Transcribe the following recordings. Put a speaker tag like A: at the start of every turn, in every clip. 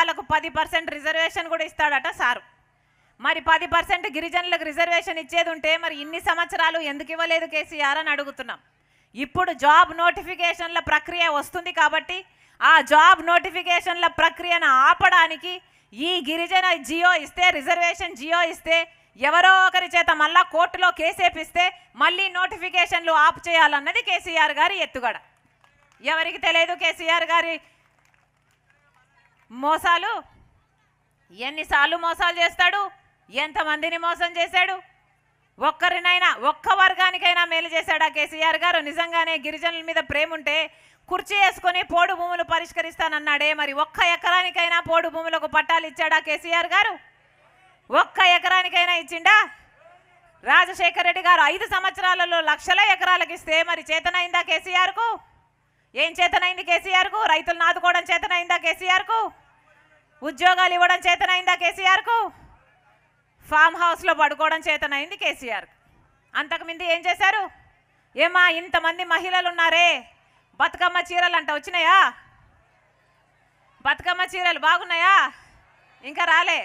A: వాళ్ళకు పది percent reservation కూడా ఇస్తాడట సారు మరి పది పర్సెంట్ గిరిజనులకు రిజర్వేషన్ ఇచ్చేది ఉంటే మరి ఇన్ని సంవత్సరాలు ఎందుకు ఇవ్వలేదు కేసీఆర్ అని అడుగుతున్నాం ఇప్పుడు జాబ్ నోటిఫికేషన్ల ప్రక్రియ వస్తుంది కాబట్టి ఆ జాబ్ నోటిఫికేషన్ల ప్రక్రియను ఆపడానికి ఈ గిరిజన జియో ఇస్తే రిజర్వేషన్ జియో ఇస్తే ఎవరో ఒకరి చేత మళ్ళా కోర్టులో కేసేపిస్తే మళ్ళీ నోటిఫికేషన్లు ఆపు చేయాలన్నది కేసీఆర్ గారి ఎత్తుగడ ఎవరికి తెలియదు కేసీఆర్ గారి మోసాలు ఎన్నిసార్లు మోసాలు చేస్తాడు ఎంతమందిని మోసం చేశాడు ఒక్కరినైనా ఒక్క వర్గానికైనా మేలు చేశాడా కేసీఆర్ గారు నిజంగానే గిరిజనుల మీద ప్రేమ ఉంటే కుర్చీ వేసుకొని పోడు భూములు పరిష్కరిస్తానన్నాడే మరి ఒక్క ఎకరానికైనా పోడు భూములకు పట్టాలు ఇచ్చాడా కేసీఆర్ గారు ఒక్క ఎకరానికైనా ఇచ్చిండా రాజశేఖర రెడ్డి గారు ఐదు సంవత్సరాలలో లక్షల ఎకరాలకు ఇస్తే మరి చేతనైందా కేసీఆర్కు ఏం చేతనైంది కేసీఆర్కు రైతులు నాదుకోవడం చేతనైందా కేసీఆర్కు ఉద్యోగాలు ఇవ్వడం చేతనైందా కేసీఆర్కు ఫామ్ హౌస్లో పడుకోవడం చేతనైంది కేసీఆర్కు అంతకుమింది ఏం చేశారు ఏమా ఇంతమంది మహిళలు ఉన్నారే బతుకమ్మ చీరలు అంట వచ్చినాయా బతుకమ్మ చీరలు బాగున్నాయా ఇంకా రాలే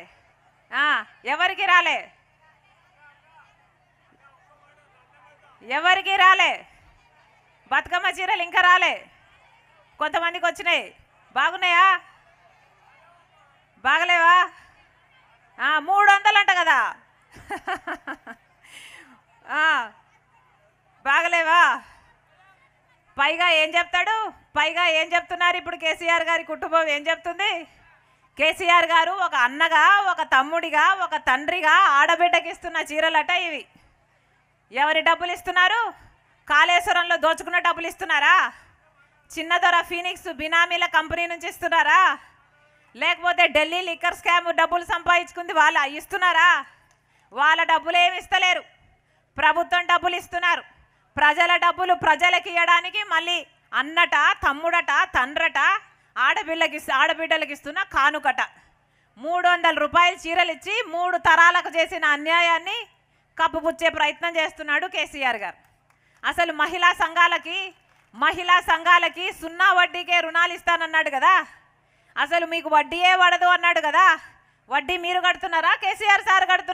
A: ఎవరికి రాలే ఎవరికి రాలే బతుకమ్మ చీరలు ఇంకా రాలే కొంతమందికి వచ్చినాయి బాగున్నాయా బాగలేవా మూడు వందలు అంట కదా బాగలేవా పైగా ఏం చెప్తాడు పైగా ఏం చెప్తున్నారు ఇప్పుడు కేసీఆర్ గారి కుటుంబం ఏం చెప్తుంది కేసీఆర్ గారు ఒక అన్నగా ఒక తమ్ముడిగా ఒక తండ్రిగా ఆడబిడ్డకి ఇస్తున్న చీరలట ఇవి ఎవరి డబ్బులు ఇస్తున్నారు కాళేశ్వరంలో దోచుకున్న డబ్బులు ఇస్తున్నారా చిన్నదొర ఫీనిక్స్ బినామీల కంపెనీ నుంచి ఇస్తున్నారా లేకపోతే ఢిల్లీ లిక్కర్ స్కామ్ డబ్బులు సంపాదించుకుంది వాళ్ళ ఇస్తున్నారా వాళ్ళ డబ్బులు ఏమి ఇస్తలేరు ప్రభుత్వం డబ్బులు ఇస్తున్నారు ప్రజల డబ్బులు ప్రజలకి ఇవ్వడానికి మళ్ళీ అన్నట తమ్ముడట తండ్రట ఆడబిడ్డలకి ఆడబిడ్డలకి ఇస్తున్న కానుకట మూడు వందల రూపాయలు చీరలు ఇచ్చి మూడు తరాలకు చేసిన అన్యాయాన్ని కప్పుపుచ్చే ప్రయత్నం చేస్తున్నాడు కేసీఆర్ గారు అసలు మహిళా సంఘాలకి మహిళా సంఘాలకి సున్నా వడ్డీకే రుణాలు ఇస్తానన్నాడు కదా అసలు మీకు వడ్డీయే పడదు అన్నాడు కదా వడ్డీ మీరు కడుతున్నారా కేసీఆర్ సార్ కడుతున్నారు